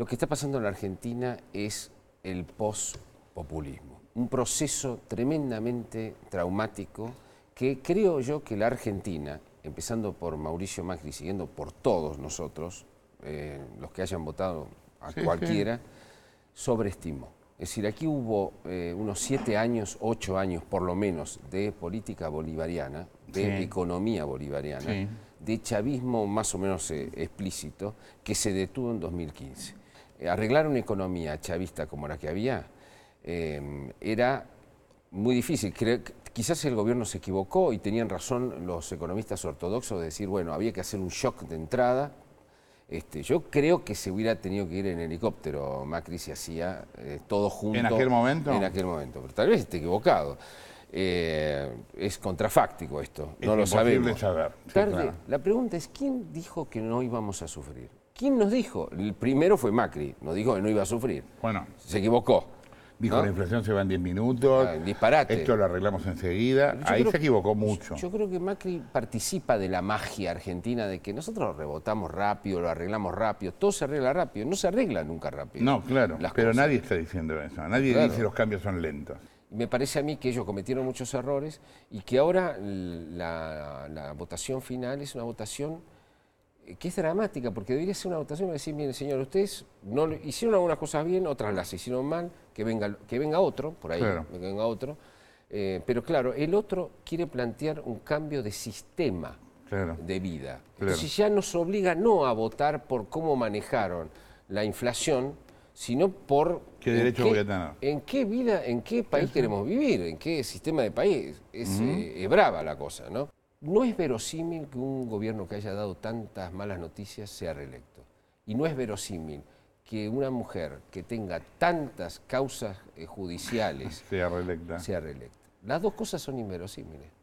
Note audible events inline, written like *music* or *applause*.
Lo que está pasando en la Argentina es el pospopulismo, un proceso tremendamente traumático que creo yo que la Argentina, empezando por Mauricio Macri, siguiendo por todos nosotros, eh, los que hayan votado a cualquiera, sobreestimó. Es decir, aquí hubo eh, unos siete años, ocho años por lo menos, de política bolivariana, de economía bolivariana, de chavismo más o menos eh, explícito, que se detuvo en 2015. Eh, arreglar una economía chavista como la que había em, era muy difícil. Creo, quizás el gobierno se equivocó y tenían razón los economistas ortodoxos de decir, bueno, había que hacer un shock de entrada. Este, yo creo que se hubiera tenido que ir en helicóptero, Macri se hacía eh, todo junto. ¿En aquel momento? En aquel momento, pero tal vez esté equivocado. Eh, es contrafáctico esto, no lo sabemos. Saber. La pregunta es, ¿quién dijo que no íbamos a sufrir? ¿Quién nos dijo? El primero fue Macri, nos dijo que no iba a sufrir. Bueno. Se equivocó. Dijo que la inflación se va en 10 minutos. Ah, disparate. Esto lo arreglamos enseguida. Ahí se equivocó mucho. Yo creo que Macri participa de la magia argentina de que nosotros rebotamos rápido, lo arreglamos rápido, todo se arregla rápido, no se arregla nunca rápido. No, claro. pero nadie está diciendo eso. Nadie dice dice los cambios son lentos. Me parece a mí que ellos cometieron muchos errores y que ahora la votación final es una votación que es dramática, porque debería ser una votación para decir, miren, señor, ustedes no hicieron algunas cosas bien, otras las hicieron mal, que venga, que venga otro, por ahí, que venga otro. Eh, pero claro, el otro quiere plantear un cambio de sistema de vida. Entonces ya nos obliga no a votar por cómo manejaron la inflación, sino por... ¿Qué derecho ¿En qué vida, en qué país queremos vivir? ¿En qué sistema de país? es eh, brava la cosa, ¿no? No es verosímil que un gobierno que haya dado tantas malas noticias sea reelecto. Y no es verosímil que una mujer que tenga tantas causas eh, judiciales *laughs* sea reelecta. Las dos cosas son inverosímiles.